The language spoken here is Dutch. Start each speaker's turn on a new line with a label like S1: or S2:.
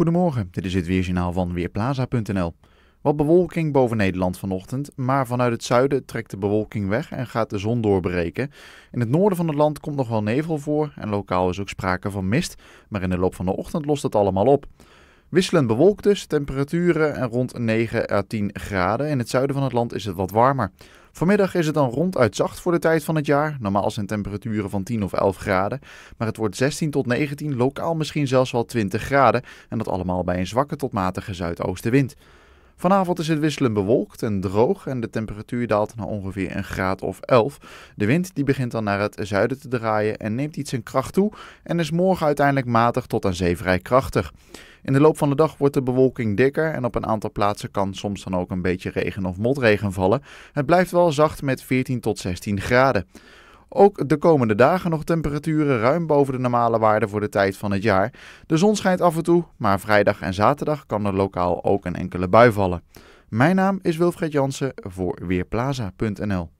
S1: Goedemorgen, dit is het weerjournaal van Weerplaza.nl. Wat bewolking boven Nederland vanochtend, maar vanuit het zuiden trekt de bewolking weg en gaat de zon doorbreken. In het noorden van het land komt nog wel nevel voor en lokaal is ook sprake van mist, maar in de loop van de ochtend lost het allemaal op. Wisselend bewolkt dus, temperaturen rond 9 à 10 graden. In het zuiden van het land is het wat warmer. Vanmiddag is het dan ronduit zacht voor de tijd van het jaar. Normaal zijn temperaturen van 10 of 11 graden. Maar het wordt 16 tot 19, lokaal misschien zelfs wel 20 graden. En dat allemaal bij een zwakke tot matige zuidoostenwind. Vanavond is het wisselend bewolkt en droog en de temperatuur daalt naar ongeveer een graad of 11. De wind die begint dan naar het zuiden te draaien en neemt iets in kracht toe en is morgen uiteindelijk matig tot aan vrij krachtig. In de loop van de dag wordt de bewolking dikker en op een aantal plaatsen kan soms dan ook een beetje regen of motregen vallen. Het blijft wel zacht met 14 tot 16 graden. Ook de komende dagen nog temperaturen ruim boven de normale waarde voor de tijd van het jaar. De zon schijnt af en toe, maar vrijdag en zaterdag kan er lokaal ook een enkele bui vallen. Mijn naam is Wilfred Jansen voor Weerplaza.nl.